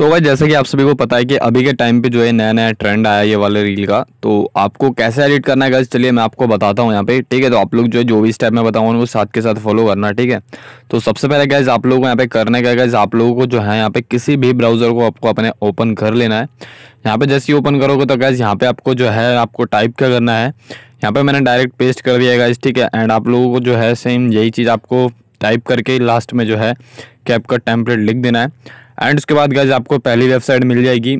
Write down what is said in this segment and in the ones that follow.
सो so भाई जैसे कि आप सभी को पता है कि अभी के टाइम पे जो है नया नया ट्रेंड आया ये वाले रील का तो आपको कैसे एडिट करना है गज चलिए मैं आपको बताता हूँ यहाँ पे ठीक है तो आप लोग जो है जो भी स्टेप मैं बताऊँगा वो साथ के साथ फॉलो करना ठीक है तो सबसे पहले गैज आप लोगों को यहाँ पे करने का गैज आप लोगों को जो है यहाँ पे किसी भी ब्राउज़र को आपको अपने ओपन कर लेना है यहाँ पे जैसे ही ओपन करोगे तो गैज यहाँ पे आपको जो है आपको टाइप क्या करना है यहाँ पे मैंने डायरेक्ट पेस्ट कर दिया है गैज ठीक है एंड आप लोगों को जो है सेम यही चीज़ आपको टाइप करके लास्ट में जो है कैप का टेम्पलेट लिख देना है एंड उसके बाद गैज आपको पहली वेबसाइट मिल जाएगी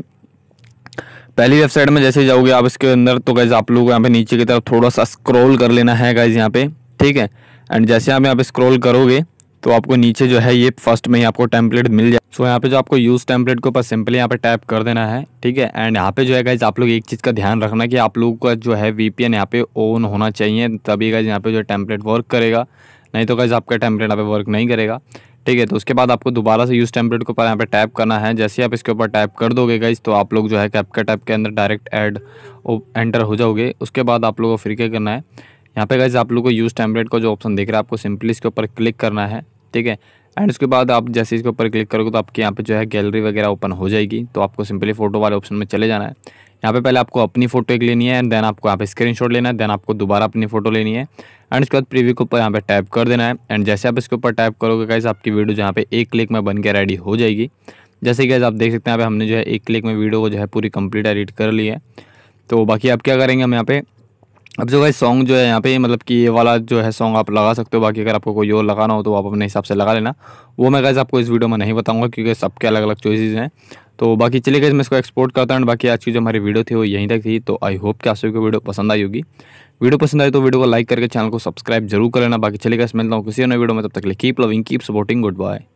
पहली वेबसाइट में जैसे जाओगे आप इसके अंदर तो गैज आप लोग यहाँ पे नीचे की तरफ थोड़ा सा स्क्रॉल कर लेना है गैज यहाँ पे ठीक है एंड जैसे आप यहाँ पे स्क्रॉल करोगे तो आपको नीचे जो है ये फर्स्ट में ही आपको टेम्पलेट मिल जाए सो यहाँ पे जो आपको यूज़ टेम्पलेट के ऊपर सिंपली यहाँ पे टैप कर देना है ठीक है एंड यहाँ पे जो है गाइज आप लोग एक चीज़ का ध्यान रखना कि आप लोगों का जो है वी पी यहाँ पे ऑन होना चाहिए तभी गाइज यहाँ पे जो टेम्पलेट वर्क करेगा नहीं तो गाइज़ आपका टेम्पलेट यहाँ पे वर्क नहीं करेगा ठीक है तो उसके बाद आपको दोबारा से यूज़ टेम्पलेट के ऊपर यहाँ पे टैप करना है जैसे आप इसके ऊपर टैप कर दोगे गाइज तो आप लोग जो है कैपका टैप के अंदर डायरेक्ट एड एंटर हो जाओगे उसके बाद आप लोगों को फिर क्या करना है यहाँ पे गाइज आप लोग को यूज़ टेम्पलेट का जो ऑप्शन देख रहा है आपको सिंपली इसके ऊपर क्लिक करना है ठीक है एंड उसके बाद आप जैसे इसके ऊपर क्लिक करोगे तो आपके यहाँ पे जो है गैलरी वगैरह ओपन हो जाएगी तो आपको सिंपली फ़ोटो वाले ऑप्शन में चले जाना है यहाँ पे पहले आपको अपनी फ़ोटो एक लेनी है एंड देन आपको यहाँ पे स्क्रीनशॉट लेना है देन आपको दोबारा अपनी फ़ोटो लेनी है एंड इसके बाद प्रीव्यू के ऊपर यहाँ पे टाइप कर देना है एंड जैसे आप इसके ऊपर टाइप करोगे कैसे आपकी वीडियो जहाँ पे एक क्लिक में बन के रेडी हो जाएगी जैसे गैस आप देख सकते हैं यहाँ पे हमने जो है एक क्लिक में वीडियो को जो है पूरी कंप्लीट एडिट कर ली है तो बाकी आप क्या करेंगे हम यहाँ पे अब जो है सॉन्ग जो है यहाँ पे मतलब कि ये वाला जो है सॉन्ग आप लगा सकते हो बाकी अगर आपको कोई और लगाना हो तो आप अपने हिसाब से लगा लेना वो मैं गैस आपको इस वीडियो में नहीं बताऊंगा क्योंकि सबके अलग अलग चॉइसेस हैं तो बाकी चलिए गए मैं इसको एक्सपोर्ट करता हूँ बाकी आज की जो हमारी वीडियो थी वो यहीं तक थी तो आई होप कि आप सभी को वीडियो पसंद आई होगी वीडियो पसंद आई तो वीडियो को लाइक करके चैनल को सब्सक्राइब जरूर कर लेना बाकी चलिए गए मिलता हूँ किसी नए वीडियो में तब तक लिए keep loving keep supporting good bye